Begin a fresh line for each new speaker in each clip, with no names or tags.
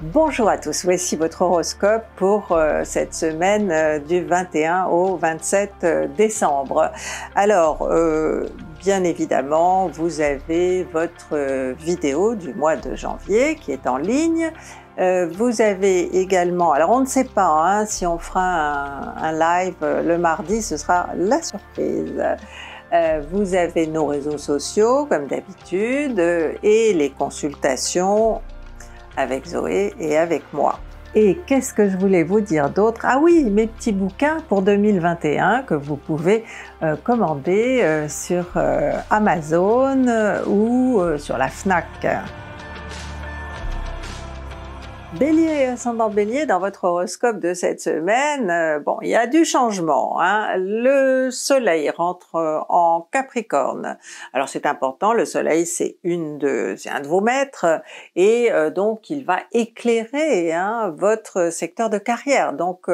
Bonjour à tous, voici votre horoscope pour euh, cette semaine euh, du 21 au 27 euh, décembre. Alors, bien évidemment, vous avez votre vidéo du mois de janvier qui est en ligne. Vous avez également, alors on ne sait pas hein, si on fera un, live le mardi, ce sera la surprise. vous avez nos réseaux sociaux comme d'habitude et les consultations avec Zoé et avec moi. Et qu'est-ce que je voulais vous dire d'autre Ah oui, mes petits bouquins pour 2021 que vous pouvez euh, commander euh, sur euh, Amazon ou sur la FNAC. Bélier, ascendant bélier, dans votre horoscope de cette semaine, euh, bon, il y a du changement. Hein le soleil rentre euh, en capricorne. Alors c'est important, le soleil c'est une de, c'est un de vos maîtres, et euh, donc il va éclairer hein, votre secteur de carrière. Donc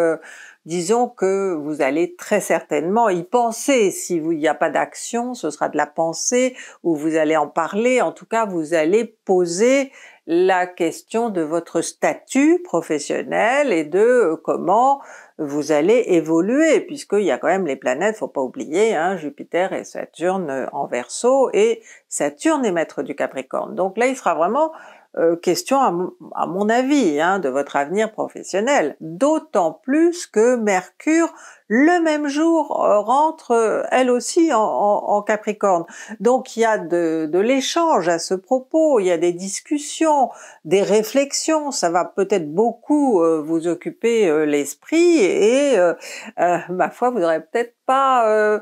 disons que vous allez très certainement y penser. Si il n'y a pas d'action, ce sera de la pensée, ou vous allez en parler. En tout cas, vous allez poser la question de votre statut professionnel et de euh, comment vous allez évoluer, puisqu'il y a quand même les planètes, faut pas oublier, hein, Jupiter et Saturne euh, en Verseau, et Saturne est maître du Capricorne. Donc là, il sera vraiment euh, question, à, mon avis, hein, de votre avenir professionnel. D'autant plus que Mercure, le même jour, euh, rentre euh, elle aussi en, Capricorne. Donc il y a de, l'échange à ce propos, il y a des discussions, des réflexions, ça va peut-être beaucoup vous occuper l'esprit et, ma foi, vous n'aurez peut-être pas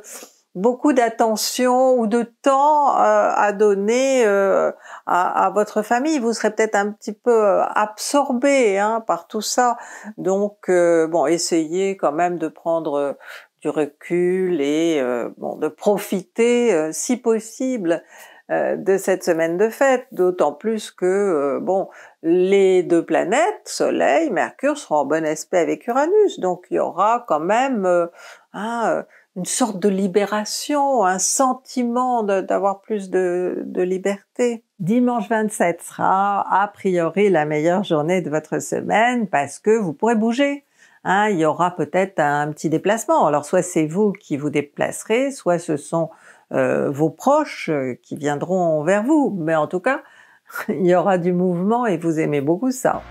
beaucoup d'attention ou de temps euh, à donner euh, à, votre famille. Vous serez peut-être un petit peu euh, absorbé hein, par tout ça. Donc, bon, essayez quand même de prendre du recul et bon, de profiter, si possible, de cette semaine de fête, d'autant plus que bon, les deux planètes, Soleil, Mercure, seront en bon aspect avec Uranus, donc il y aura quand même hein, une sorte de libération, un sentiment d'avoir plus de, liberté. Dimanche 27 sera a priori la meilleure journée de votre semaine parce que vous pourrez bouger. Hein. il y aura peut-être un petit déplacement. Alors soit c'est vous qui vous déplacerez, soit ce sont euh, vos proches euh, qui viendront vers vous. Mais en tout cas, il y aura du mouvement et vous aimez beaucoup ça.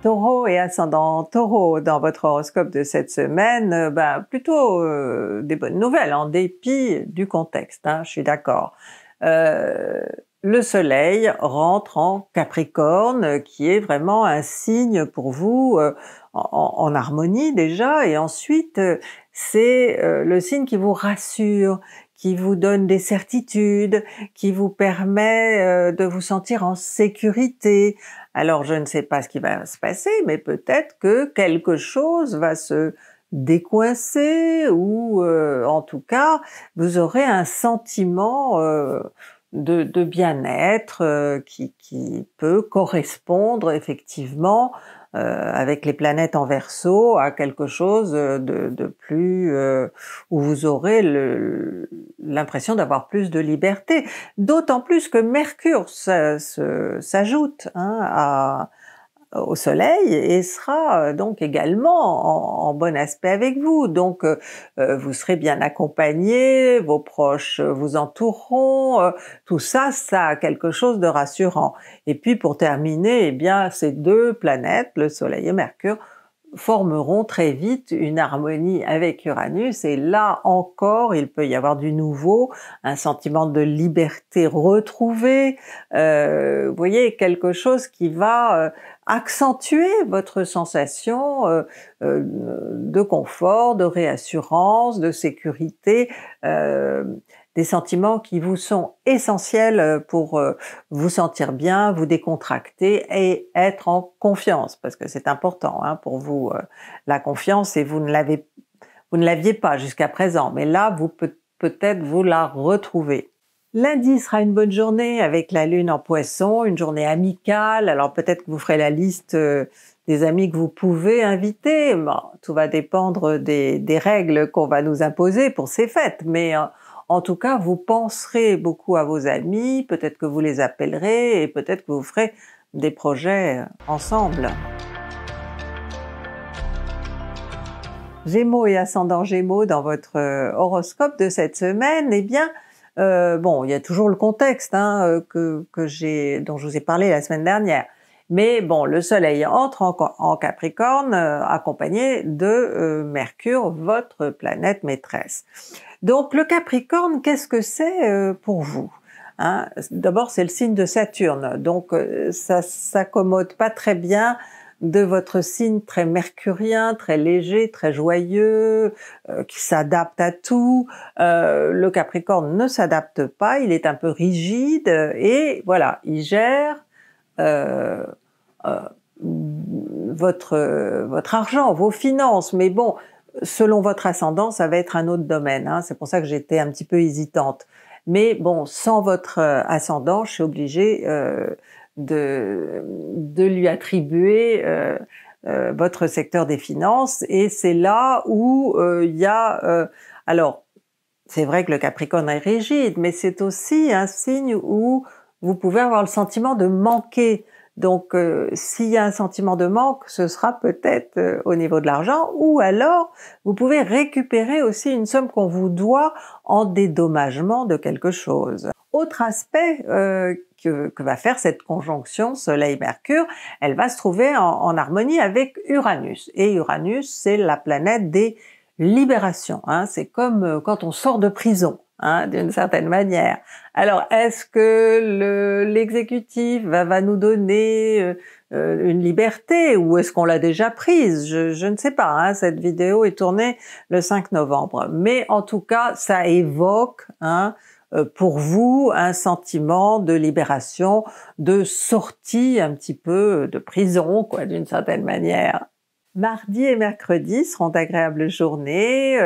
Taureau et ascendant taureau, dans votre horoscope de cette semaine, euh, ben, plutôt euh, des bonnes nouvelles, en dépit du contexte, hein, je suis d'accord. Euh, le soleil rentre en Capricorne, qui est vraiment un signe pour vous en, harmonie déjà, et ensuite c'est le signe qui vous rassure, qui vous donne des certitudes, qui vous permet de vous sentir en sécurité. Alors je ne sais pas ce qui va se passer, mais peut-être que quelque chose va se décoincer ou euh, en tout cas vous aurez un sentiment euh, de, bien-être euh, qui, peut correspondre effectivement euh, avec les planètes en verso à quelque chose euh, de, plus euh, où vous aurez l'impression d'avoir plus de liberté. D'autant plus que Mercure s'ajoute hein, à, au soleil et sera euh, donc également en, bon aspect avec vous. Donc euh, euh, vous serez bien accompagné, vos proches vous entoureront, tout ça, ça a quelque chose de rassurant. Et puis pour terminer, eh bien ces deux planètes, le soleil et Mercure, formeront très vite une harmonie avec Uranus et là encore il peut y avoir du nouveau, un sentiment de liberté retrouvée, euh, vous voyez quelque chose qui va euh, accentuer votre sensation euh, de confort, de réassurance, de sécurité des sentiments qui vous sont essentiels euh, pour euh, vous sentir bien, vous décontracter et être en confiance, parce que c'est important hein, pour vous euh, la confiance et vous ne l'avez vous ne l'aviez pas jusqu'à présent, mais là vous peut-être vous la retrouver. Lundi sera une bonne journée avec la lune en poisson, une journée amicale. Alors peut-être que vous ferez la liste des amis que vous pouvez inviter. tout va dépendre des règles qu'on va nous imposer pour ces fêtes, mais en tout cas, vous penserez beaucoup à vos amis, peut-être que vous les appellerez et peut-être que vous ferez des projets ensemble. Gémeaux et ascendant Gémeaux dans votre euh, horoscope de cette semaine, eh bien, euh, bon, il y a toujours le contexte hein, euh, que, dont je vous ai parlé la semaine dernière. Mais bon, le Soleil entre en, Capricorne euh, accompagné de euh, Mercure, votre planète maîtresse. Donc le Capricorne, qu'est-ce que c'est euh, pour vous hein, D'abord, c'est le signe de Saturne, donc ça s'accommode pas très bien de votre signe très mercurien, très léger, très joyeux, qui s'adapte à tout. le Capricorne ne s'adapte pas, il est un peu rigide et voilà, il gère euh, euh, votre, euh, votre argent, vos finances, mais bon, selon votre ascendant, ça va être un autre domaine. Hein. C'est pour ça que j'étais un petit peu hésitante. Mais bon, sans votre ascendant, je suis obligée de, de lui attribuer votre secteur des finances. Et c'est là où il y a... alors, c'est vrai que le Capricorne est rigide, mais c'est aussi un signe où vous pouvez avoir le sentiment de manquer. Donc, euh, s'il y a un sentiment de manque, ce sera peut-être euh, au niveau de l'argent, ou alors vous pouvez récupérer aussi une somme qu'on vous doit en dédommagement de quelque chose. Autre aspect euh, que, va faire cette conjonction Soleil-Mercure, elle va se trouver en, harmonie avec Uranus. Et Uranus, c'est la planète des libérations. Hein. C'est comme quand on sort de prison. Hein, d'une certaine manière. Alors, est-ce que l'exécutif va, nous donner euh, euh, une liberté ou est-ce qu'on l'a déjà prise je, ne sais pas. Hein, cette vidéo est tournée le 5 novembre. Mais en tout cas, ça évoque hein, euh, pour vous un sentiment de libération, de sortie un petit peu de prison, quoi, d'une certaine manière. Mardi et mercredi seront d'agréables journées.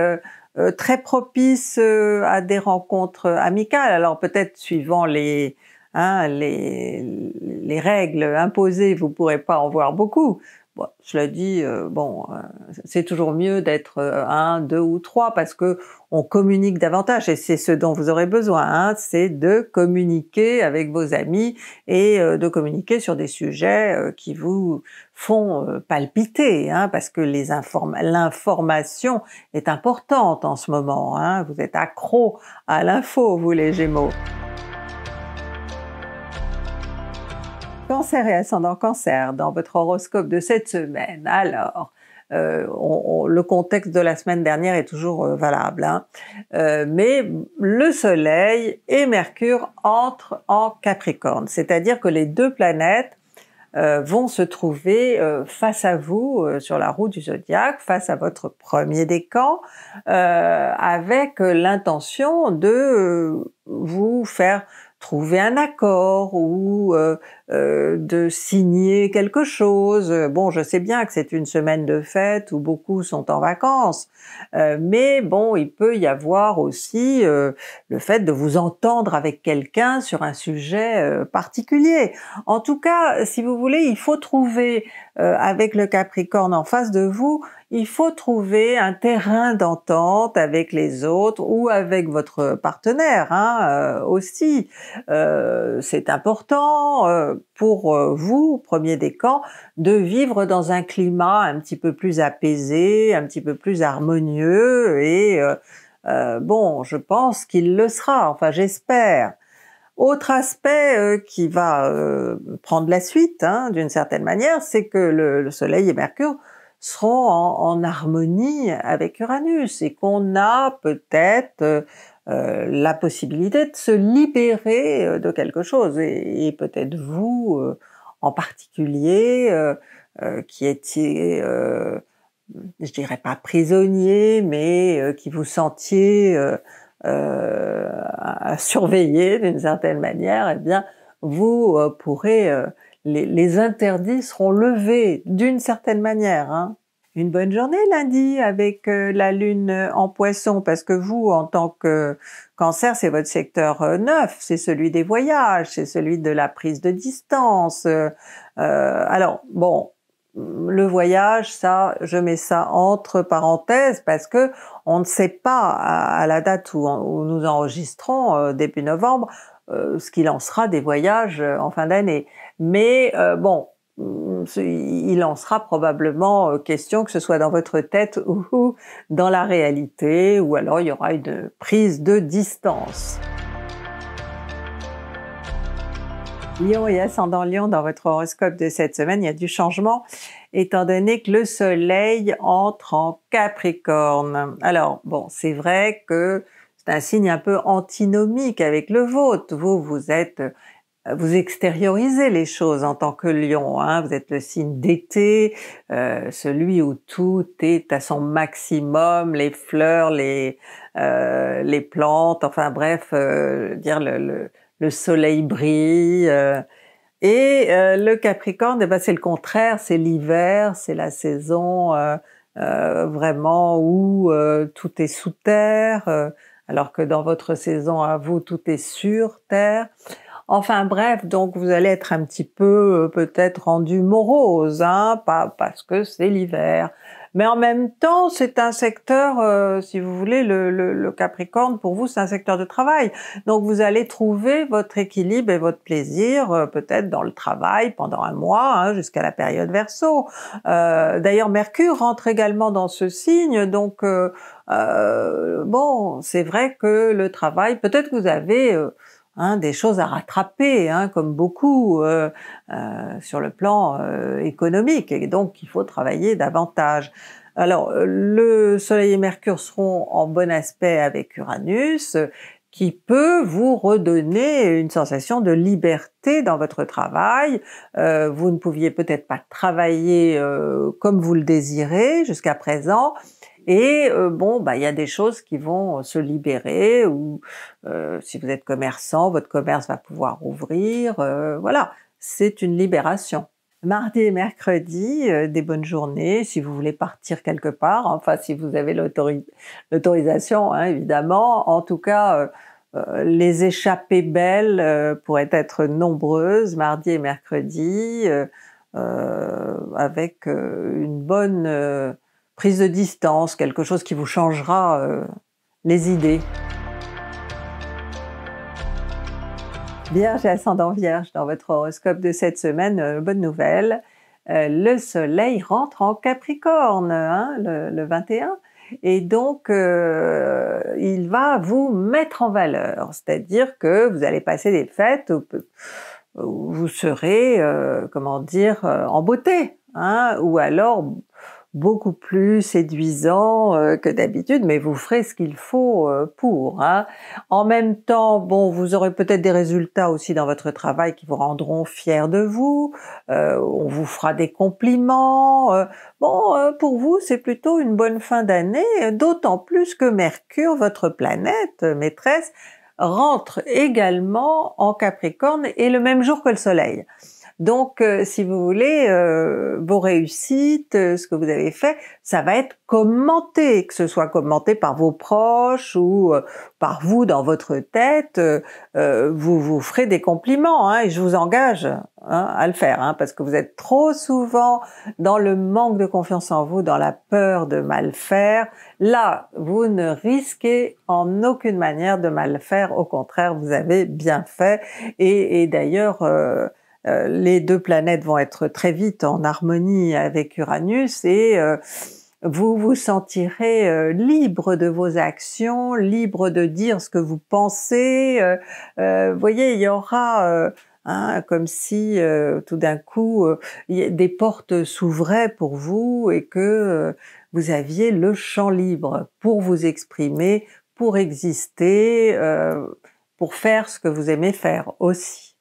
Euh, très propice euh, à des rencontres amicales. Alors peut-être suivant les, hein, les, les, règles imposées, vous pourrez pas en voir beaucoup, Bon, cela dit, euh, bon, euh, c'est toujours mieux d'être euh, un, deux ou trois parce que on communique davantage et c'est ce dont vous aurez besoin. Hein. c'est de communiquer avec vos amis et de communiquer sur des sujets qui vous font palpiter, hein, parce que l'information est importante en ce moment. Hein. vous êtes accro à l'info, vous les Gémeaux. cancer et ascendant cancer dans votre horoscope de cette semaine, alors, euh, le contexte de la semaine dernière est toujours euh, valable, hein. euh, mais le Soleil et Mercure entrent en Capricorne, c'est-à-dire que les deux planètes vont se trouver face à vous sur la roue du zodiaque, face à votre premier décan, avec l'intention de vous faire trouver un accord ou euh, euh, de signer quelque chose. Bon, je sais bien que c'est une semaine de fête où beaucoup sont en vacances, euh, mais bon, il peut y avoir aussi le fait de vous entendre avec quelqu'un sur un sujet particulier. En tout cas, si vous voulez, il faut trouver avec le Capricorne en face de vous il faut trouver un terrain d'entente avec les autres ou avec votre partenaire hein, euh, aussi. Euh, c'est important euh, pour vous, premier des camps, de vivre dans un climat un petit peu plus apaisé, un petit peu plus harmonieux et bon, je pense qu'il le sera, enfin j'espère. Autre aspect qui va prendre la suite, hein, d'une certaine manière, c'est que le, Soleil et Mercure seront en, harmonie avec Uranus et qu'on a peut-être euh, euh, la possibilité de se libérer euh, de quelque chose et, peut-être vous en particulier qui étiez je dirais pas prisonnier mais qui vous sentiez à surveiller d'une certaine manière eh bien vous pourrez les, interdits seront levés d'une certaine manière. Hein. Une bonne journée lundi avec euh, la lune euh, en poisson, parce que vous, en tant que cancer, c'est votre secteur euh, neuf, c'est celui des voyages, c'est celui de la prise de distance. alors, bon, le voyage, ça, je mets ça entre parenthèses parce que on ne sait pas à, la date où, nous enregistrons début novembre ce qu'il en sera des voyages en fin d'année. Mais euh, bon, mm, il en sera probablement euh, question, que ce soit dans votre tête ou dans la réalité, ou alors il y aura une prise de distance. Lion et ascendant Lion, dans votre horoscope de cette semaine, il y a du changement, étant donné que le Soleil entre en Capricorne. Alors, bon, c'est vrai que c'est un signe un peu antinomique avec le vôtre. Vous, vous êtes euh, vous extériorisez les choses en tant que lion. Hein. Vous êtes le signe d'été, euh, celui où tout est à son maximum, les fleurs, les, euh, les plantes, enfin bref, euh, dire le, le, soleil brille. Euh. et le Capricorne, eh ben, c'est le contraire, c'est l'hiver, c'est la saison vraiment où tout est sous terre alors que dans votre saison à vous, tout est sur terre. Enfin bref, donc vous allez être un petit peu euh, peut-être rendu morose, hein, pas parce que c'est l'hiver. Mais en même temps, c'est un secteur, euh, si vous voulez, le, Capricorne, pour vous, c'est un secteur de travail. Donc vous allez trouver votre équilibre et votre plaisir, euh, peut-être dans le travail pendant un mois, hein, jusqu'à la période verso. D'ailleurs, Mercure rentre également dans ce signe, donc bon, c'est vrai que le travail, peut-être que vous avez Hein, des choses à rattraper, hein, comme beaucoup euh, euh, sur le plan euh, économique, et donc il faut travailler davantage. Alors, le Soleil et Mercure seront en bon aspect avec Uranus, qui peut vous redonner une sensation de liberté dans votre travail. vous ne pouviez peut-être pas travailler comme vous le désirez jusqu'à présent, et euh, bon, bah il y a des choses qui vont euh, se libérer ou euh, si vous êtes commerçant, votre commerce va pouvoir ouvrir. voilà, c'est une libération. Mardi et mercredi, des bonnes journées si vous voulez partir quelque part. Enfin, si vous avez l'autorisation, hein, évidemment. En tout cas. les échappées belles pourraient être nombreuses mardi et mercredi avec une bonne prise de distance, quelque chose qui vous changera euh, les idées. Vierge et ascendant vierge, dans votre horoscope de cette semaine, euh, bonne nouvelle, euh, le soleil rentre en Capricorne hein, le, 21 et donc il va vous mettre en valeur, c'est-à-dire que vous allez passer des fêtes où, vous serez, comment dire, en beauté, hein, ou alors beaucoup plus séduisant euh, que d'habitude, mais vous ferez ce qu'il faut euh, pour. Hein. En même temps, bon, vous aurez peut-être des résultats aussi dans votre travail qui vous rendront fiers de vous. Euh, on vous fera des compliments. bon, pour vous, c'est plutôt une bonne fin d'année, d'autant plus que Mercure, votre planète maîtresse, rentre également en Capricorne et le même jour que le Soleil. Donc, euh, si vous voulez, euh, vos réussites, euh, ce que vous avez fait, ça va être commenté, que ce soit commenté par vos proches ou par vous dans votre tête, vous vous ferez des compliments, hein, et je vous engage hein, à le faire, hein, parce que vous êtes trop souvent dans le manque de confiance en vous, dans la peur de mal faire. Là, vous ne risquez en aucune manière de mal faire, au contraire, vous avez bien fait, et d'ailleurs, euh, les deux planètes vont être très vite en harmonie avec Uranus et euh, vous vous sentirez euh, libre de vos actions, libre de dire ce que vous pensez. Vous voyez, il y aura hein, comme si tout d'un coup des portes s'ouvraient pour vous et que vous aviez le champ libre pour vous exprimer, pour exister, pour faire ce que vous aimez faire aussi.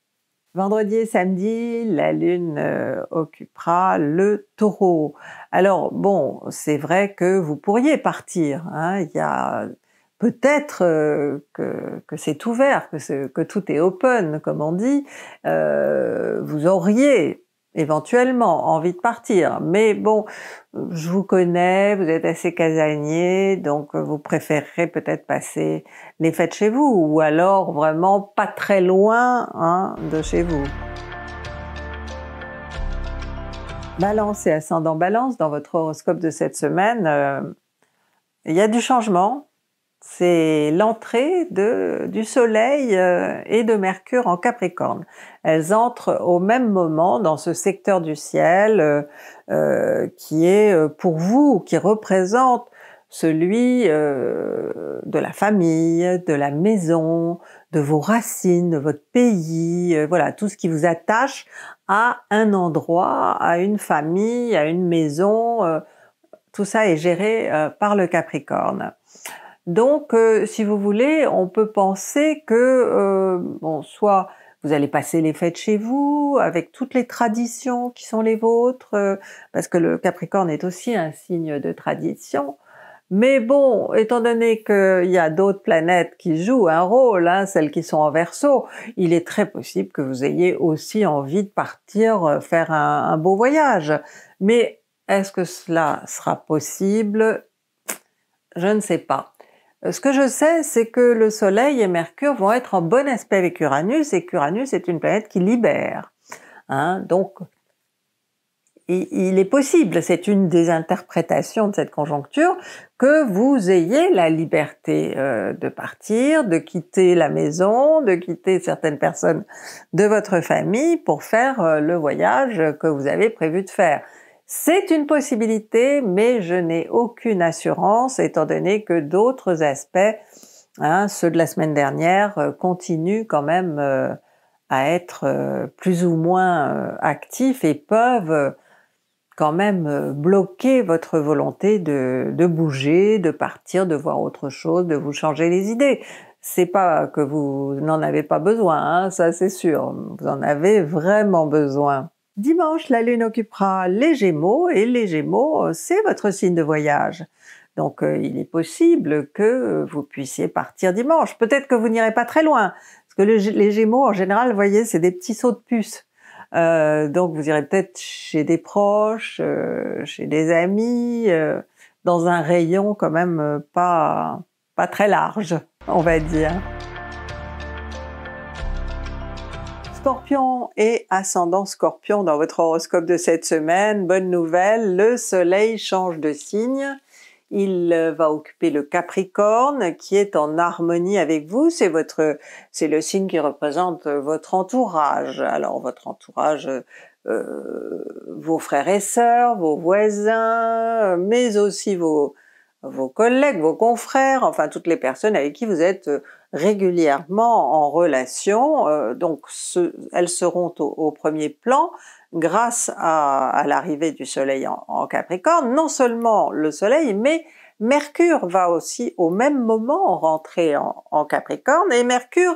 Vendredi et samedi, la Lune euh, occupera le taureau. Alors bon, c'est vrai que vous pourriez partir. Hein. il y a peut-être euh, que, c'est ouvert, que, que, tout est open, comme on dit. Euh, vous auriez éventuellement envie de partir. Mais bon, je vous connais, vous êtes assez casanier, donc euh, vous préférerez peut-être passer les fêtes chez vous, ou alors vraiment pas très loin hein, de chez vous. Balance et ascendant balance, dans votre horoscope de cette semaine, euh, il y a du changement, c'est l'entrée du Soleil euh, et de Mercure en Capricorne. Elles entrent au même moment dans ce secteur du ciel euh, euh, qui est pour vous, qui représente celui de la famille, de la maison, de vos racines, de votre pays, voilà, tout ce qui vous attache à un endroit, à une famille, à une maison. tout ça est géré par le Capricorne. Donc, euh, si vous voulez, on peut penser que, euh, bon, soit vous allez passer les fêtes chez vous, avec toutes les traditions qui sont les vôtres, euh, parce que le Capricorne est aussi un signe de tradition. Mais bon, étant donné qu'il y a d'autres planètes qui jouent un rôle, hein, celles qui sont en verso, il est très possible que vous ayez aussi envie de partir faire un beau voyage. Mais est-ce que cela sera possible Je ne sais pas. Euh, ce que je sais, c'est que le Soleil et Mercure vont être en bon aspect avec Uranus et qu'Uranus est une planète qui libère. Hein, donc, il est possible, c'est une des interprétations de cette conjoncture, que vous ayez la liberté euh, de partir, de quitter la maison, de quitter certaines personnes de votre famille pour faire euh, le voyage que vous avez prévu de faire. C'est une possibilité, mais je n'ai aucune assurance étant donné que d'autres aspects, hein, ceux de la semaine dernière, euh, continuent quand même euh, à être euh, plus ou moins actifs et peuvent quand même bloquer votre volonté de, bouger, de partir, de voir autre chose, de vous changer les idées. C'est pas que vous n'en avez pas besoin, hein, ça c'est sûr, vous en avez vraiment besoin. Dimanche, la Lune occupera les Gémeaux et les Gémeaux, euh, c'est votre signe de voyage. Donc euh, il est possible que vous puissiez partir dimanche. Peut-être que vous n'irez pas très loin, parce que les Gémeaux en général, vous voyez, c'est des petits sauts de puce. Euh, donc vous irez peut-être chez des proches, chez des amis, dans un rayon quand même pas, pas très large, on va dire. Scorpion et ascendant Scorpion dans votre horoscope de cette semaine, bonne nouvelle, le soleil change de signe. Il euh, va occuper le Capricorne qui est en harmonie avec vous, c'est votre c'est le signe qui représente euh, votre entourage. Alors votre entourage euh, vos frères et sœurs, vos voisins, mais aussi vos vos collègues, vos confrères, enfin toutes les personnes avec qui vous êtes régulièrement en relation, euh, donc elles seront au, premier plan grâce à, l'arrivée du Soleil en, Capricorne, non seulement le Soleil, mais Mercure va aussi au même moment rentrer en, Capricorne, et Mercure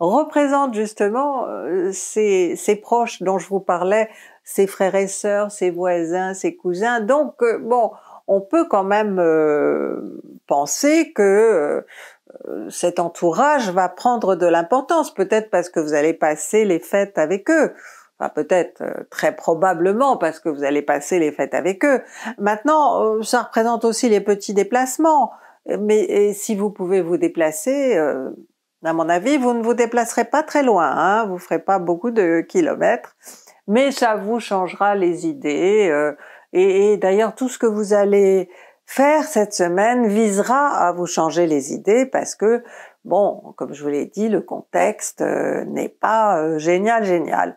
représente justement euh, ses proches dont je vous parlais, ses frères et sœurs, ses voisins, ses cousins, donc euh, bon, on peut quand même penser que cet entourage va prendre de l'importance, peut-être parce que vous allez passer les fêtes avec eux, enfin peut-être euh, très probablement parce que vous allez passer les fêtes avec eux. Maintenant, euh, ça représente aussi les petits déplacements, mais si vous pouvez vous déplacer, euh, à mon avis, vous ne vous déplacerez pas très loin, hein, vous ferez pas beaucoup de kilomètres, mais ça vous changera les idées. Euh, et d'ailleurs, tout ce que vous allez faire cette semaine visera à vous changer les idées parce que, bon, comme je vous l'ai dit, le contexte euh, n'est pas euh, génial, génial.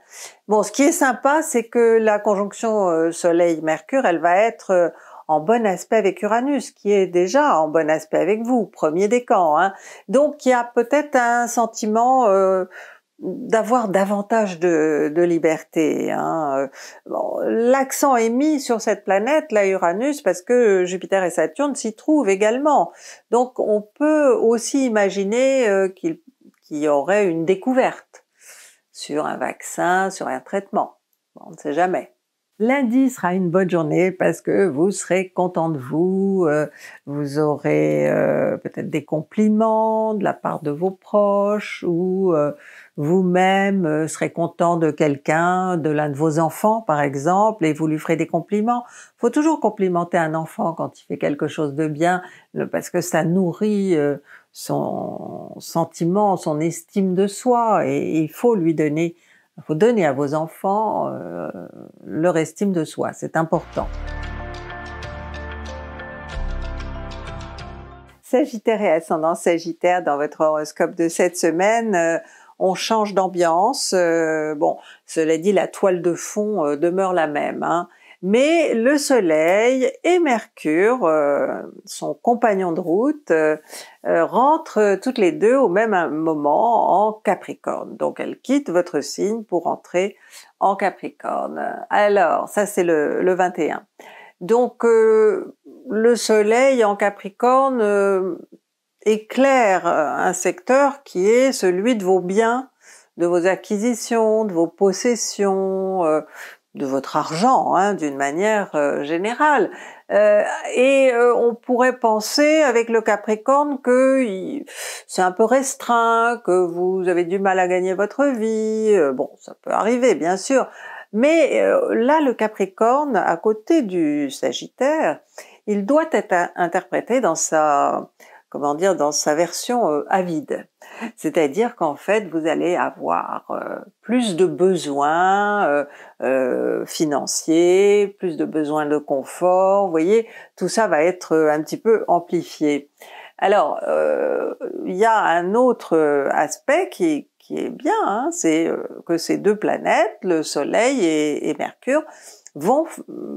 Bon, ce qui est sympa, c'est que la conjonction euh, Soleil-Mercure, elle va être en bon aspect avec Uranus, qui est déjà en bon aspect avec vous, premier décan. Hein. Donc il y a peut-être un sentiment d'avoir davantage de, liberté. Hein. L'accent est mis sur cette planète, la Uranus, parce que Jupiter et Saturne s'y trouvent également. Donc on peut aussi imaginer euh, qu'il y aurait une découverte sur un vaccin, sur un traitement. on ne sait jamais. Lundi sera une bonne journée parce que vous serez content de vous, euh, vous aurez euh, peut-être des compliments de la part de vos proches ou euh, vous-même serez content de quelqu'un, de l'un de vos enfants par exemple, et vous lui ferez des compliments. Faut toujours complimenter un enfant quand il fait quelque chose de bien parce que ça nourrit son sentiment, son estime de soi et il faut lui donner il faut donner à vos enfants euh, leur estime de soi, c'est important. Sagittaire et ascendant Sagittaire dans votre horoscope de cette semaine, euh, on change d'ambiance. Euh, bon, cela dit, la toile de fond demeure la même. Hein. Mais le Soleil et Mercure, euh, son compagnon de route, euh, euh, rentrent toutes les deux au même moment en Capricorne. Donc elles quittent votre signe pour entrer en Capricorne. Alors, ça c'est le, 21. Donc le Soleil en Capricorne éclaire un secteur qui est celui de vos biens, de vos acquisitions, de vos possessions, de votre argent hein, d'une manière euh, générale. Euh, et euh, on pourrait penser avec le Capricorne que c'est un peu restreint, que vous avez du mal à gagner votre vie. bon, ça peut arriver bien sûr. Mais là, le Capricorne, à côté du Sagittaire, il doit être interprété dans sa comment dire, dans sa version euh, avide. C'est-à-dire qu'en fait, vous allez avoir euh, plus de besoins euh, financiers, plus de besoins de confort, vous voyez, tout ça va être un petit peu amplifié. Alors, il y a un autre aspect qui, est bien, hein, c'est que ces deux planètes, le Soleil et Mercure, vont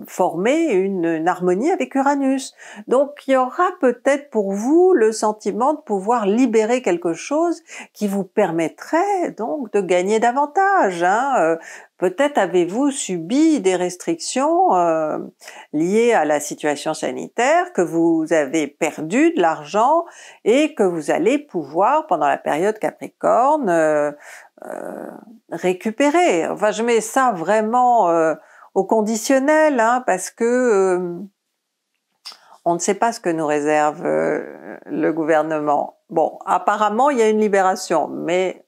former une, harmonie avec Uranus. Donc il y aura peut-être pour vous le sentiment de pouvoir libérer quelque chose qui vous permettrait donc de gagner davantage. Hein. Euh, peut-être avez-vous subi des restrictions euh, liées à la situation sanitaire, que vous avez perdu de l'argent et que vous allez pouvoir, pendant la période Capricorne, euh, récupérer. Enfin, je mets ça vraiment au conditionnel, hein, parce que euh, on ne sait pas ce que nous réserve euh, le gouvernement. Bon, apparemment, il y a une libération, mais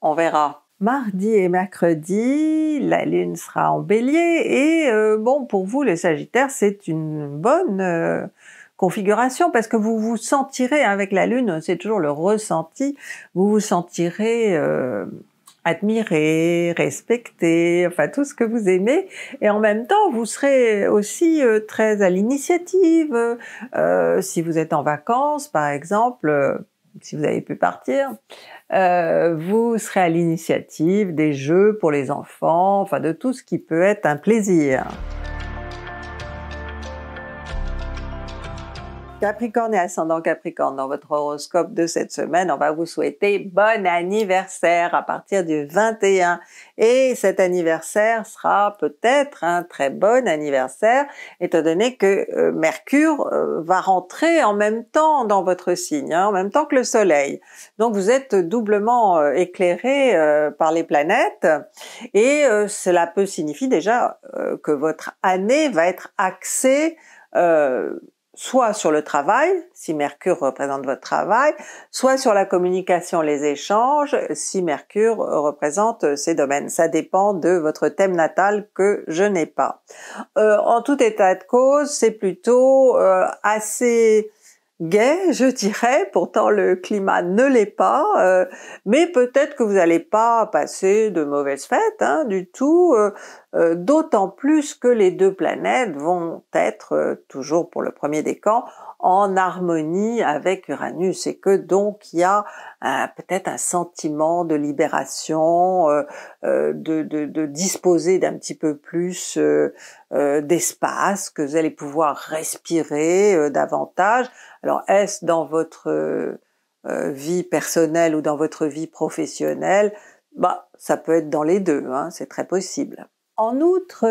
on verra. Mardi et mercredi, la lune sera en bélier et euh, bon, pour vous les Sagittaires, c'est une bonne configuration parce que vous vous sentirez avec la lune, c'est toujours le ressenti, vous vous sentirez admirer, respecter, enfin tout ce que vous aimez. Et en même temps, vous serez aussi euh, très à l'initiative. Euh, si vous êtes en vacances, par exemple, euh, si vous avez pu partir, vous serez à l'initiative des jeux pour les enfants, enfin de tout ce qui peut être un plaisir. Capricorne et ascendant Capricorne, dans votre horoscope de cette semaine, on va vous souhaiter bon anniversaire à partir du 21. Et cet anniversaire sera peut-être un très bon anniversaire, étant donné que euh, Mercure euh, va rentrer en même temps dans votre signe, hein, en même temps que le Soleil. Donc vous êtes doublement euh, éclairé par les planètes, et cela peut signifier déjà que votre année va être axée soit sur le travail, si Mercure représente votre travail, soit sur la communication, les échanges, si Mercure représente ces domaines. Ça dépend de votre thème natal que je n'ai pas. Euh, en tout état de cause, c'est plutôt euh, assez gai, je dirais. Pourtant, le climat ne l'est pas, euh, mais peut-être que vous n'allez pas passer de mauvaises fêtes hein, du tout, euh, euh, d'autant plus que les deux planètes vont être, toujours pour le premier décan, en harmonie avec Uranus et que donc il y a peut-être un sentiment de libération, euh, euh, de, disposer d'un petit peu plus euh, d'espace, que vous allez pouvoir respirer davantage. Alors est-ce dans votre vie personnelle ou dans votre vie professionnelle Bah, ça peut être dans les deux, hein, c'est très possible. En outre,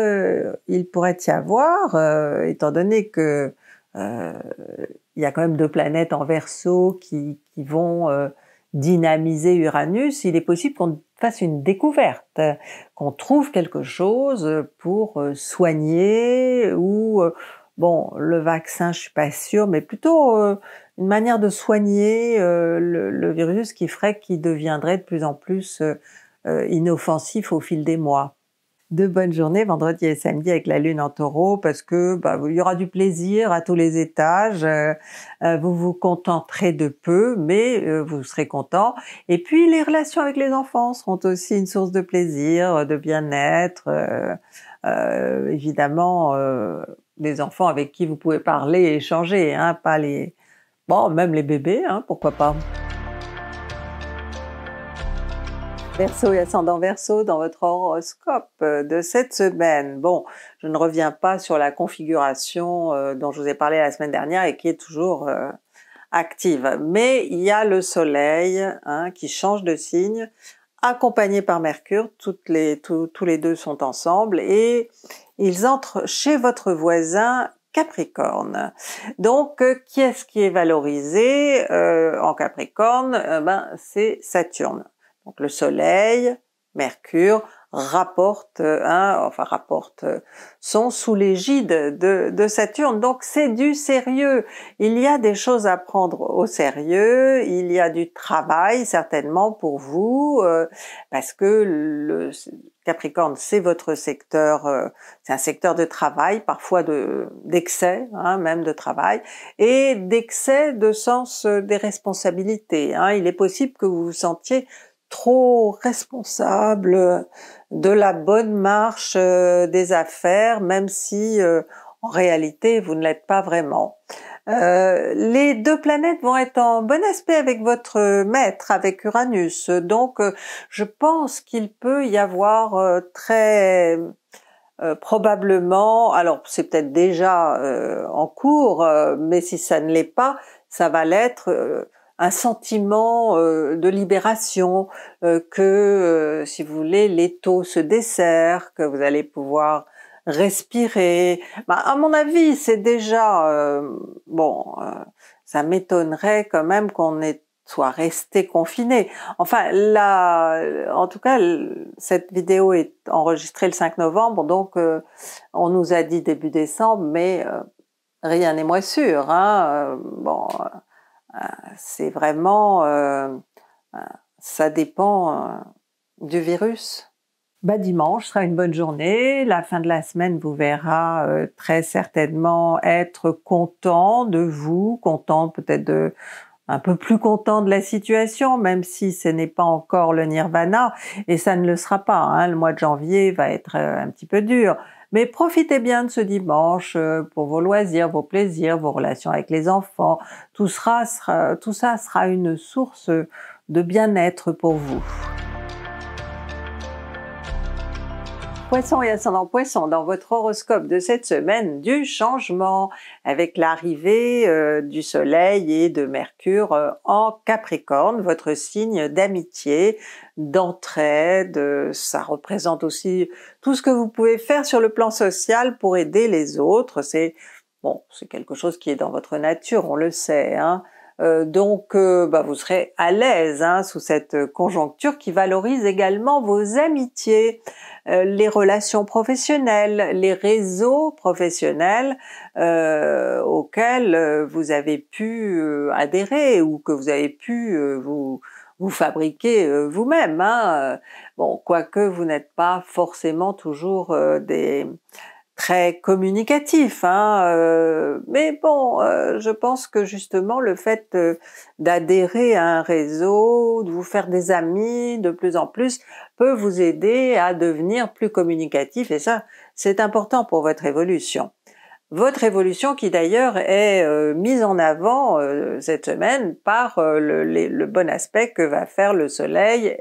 il pourrait y avoir, étant donné que il y a quand même deux planètes en verso qui vont dynamiser Uranus, il est possible qu'on fasse une découverte, qu'on trouve quelque chose pour euh, soigner ou euh, bon le vaccin, je suis pas sûre, mais plutôt euh, une manière de soigner le, virus qui ferait qu'il deviendrait de plus en plus inoffensif au fil des mois de bonnes journées vendredi et samedi avec la lune en taureau parce que bah, il y aura du plaisir à tous les étages, euh, euh, vous vous contenterez de peu mais euh, vous serez content et puis les relations avec les enfants seront aussi une source de plaisir, de bien-être évidemment les enfants avec qui vous pouvez parler et échanger hein, pas les bon même les bébés hein, pourquoi pas. Verso et ascendant verso dans votre horoscope euh, de cette semaine. Bon, je ne reviens pas sur la configuration euh, dont je vous ai parlé la semaine dernière et qui est toujours euh, active. Mais il y a le Soleil hein, qui change de signe, accompagné par Mercure. Toutes les, tous les deux sont ensemble et ils entrent chez votre voisin Capricorne. Donc, qui est-ce qui est valorisé en Capricorne Ben, c'est Saturne. Donc le Soleil, Mercure rapporte, hein, euh, enfin rapporte, euh, sont sous l'égide de, Saturne. Donc c'est du sérieux. Il y a des choses à prendre au sérieux. Il y a du travail certainement pour vous euh, parce que le Capricorne c'est votre secteur, c'est un secteur de travail, parfois de d'excès, hein, même de travail et d'excès de sens des responsabilités. Hein. Il est possible que vous vous sentiez trop responsable euh, de la bonne marche euh, des affaires, même si euh, en réalité vous ne l'êtes pas vraiment. les deux planètes vont être en bon aspect avec votre maître, avec Uranus. Donc, je pense qu'il peut y avoir très probablement, alors c'est peut-être déjà en cours, mais si ça ne l'est pas, ça va l'être un sentiment euh, de libération, euh, que, euh, si vous voulez, l'étau se dessert, que vous allez pouvoir respirer. Bah, à mon avis, c'est déjà... bon, ça m'étonnerait quand même qu'on soit resté confiné. Enfin, là, en tout cas, cette vidéo est enregistrée le 5 novembre, donc on nous a dit début décembre, mais rien n'est moins sûr. Hein, bon, c'est vraiment, euh, euh, ça dépend euh, du virus. Bah, dimanche sera une bonne journée. La fin de la semaine vous verra très certainement être content de vous, content peut-être de un peu plus content de la situation, même si ce n'est pas encore le nirvana, et ça ne le sera pas. Hein. Le mois de janvier va être un petit peu dur, mais profitez bien de ce dimanche euh, pour vos loisirs, vos plaisirs, vos relations avec les enfants. Tout, tout ça sera une source de bien-être pour vous. poisson et ascendant poisson, dans votre horoscope de cette semaine du changement, avec l'arrivée euh, du Soleil et de Mercure euh, en Capricorne, votre signe d'amitié, d'entraide, euh, ça représente aussi tout ce que vous pouvez faire sur le plan social pour aider les autres, c'est bon, c'est quelque chose qui est dans votre nature, on le sait, hein. Euh, donc, euh, bah, vous serez à l'aise hein, sous cette conjoncture qui valorise également vos amitiés, euh, les relations professionnelles, les réseaux professionnels auxquels vous avez pu adhérer ou que vous avez pu vous fabriquer vous-même. Hein. Bon, quoique vous n'êtes pas forcément toujours des, très communicatif, hein, euh, mais bon, euh, je pense que justement le fait euh, d'adhérer à un réseau, de vous faire des amis de plus en plus, peut vous aider à devenir plus communicatif et ça, c'est important pour votre évolution. Votre évolution qui d'ailleurs est mise en avant cette semaine par le bon aspect que va faire le Soleil,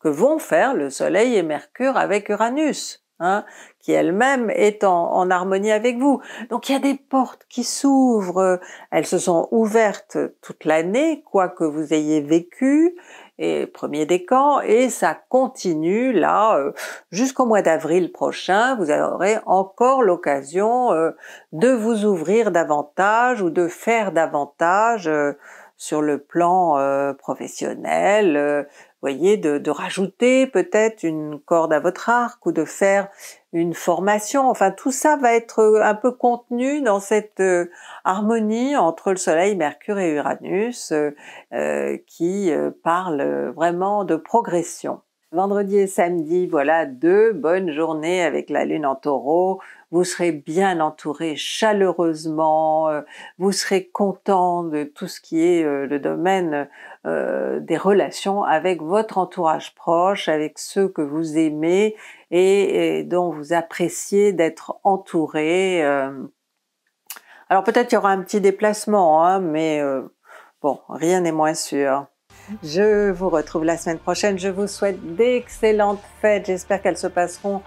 que vont faire le Soleil et Mercure avec Uranus. Hein, qui elle-même est en, harmonie avec vous. Donc il y a des portes qui s'ouvrent, elles se sont ouvertes toute l'année, quoi que vous ayez vécu, et premier décan, et ça continue là euh, jusqu'au mois d'avril prochain, vous aurez encore l'occasion euh, de vous ouvrir davantage ou de faire davantage euh, sur le plan professionnel, voyez, de, rajouter peut-être une corde à votre arc ou de faire une formation. Enfin, tout ça va être euh, un peu contenu dans cette euh, harmonie entre le Soleil, Mercure et Uranus euh, qui parle vraiment de progression. Vendredi et samedi, voilà deux bonnes journées avec la Lune en taureau vous serez bien entouré chaleureusement, euh, vous serez content de tout ce qui est euh, le domaine euh, des relations avec votre entourage proche, avec ceux que vous aimez et, dont vous appréciez d'être entouré. Alors peut-être il y aura un petit déplacement, hein, mais bon, rien n'est moins sûr. Je vous retrouve la semaine prochaine. Je vous souhaite d'excellentes fêtes. J'espère qu'elles se passeront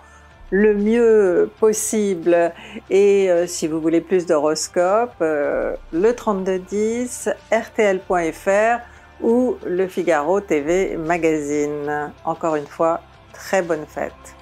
le mieux possible. Et euh, si vous voulez plus d'horoscopes, euh, le 3210, rtl.fr ou le Figaro TV Magazine. Encore une fois, très bonne fête.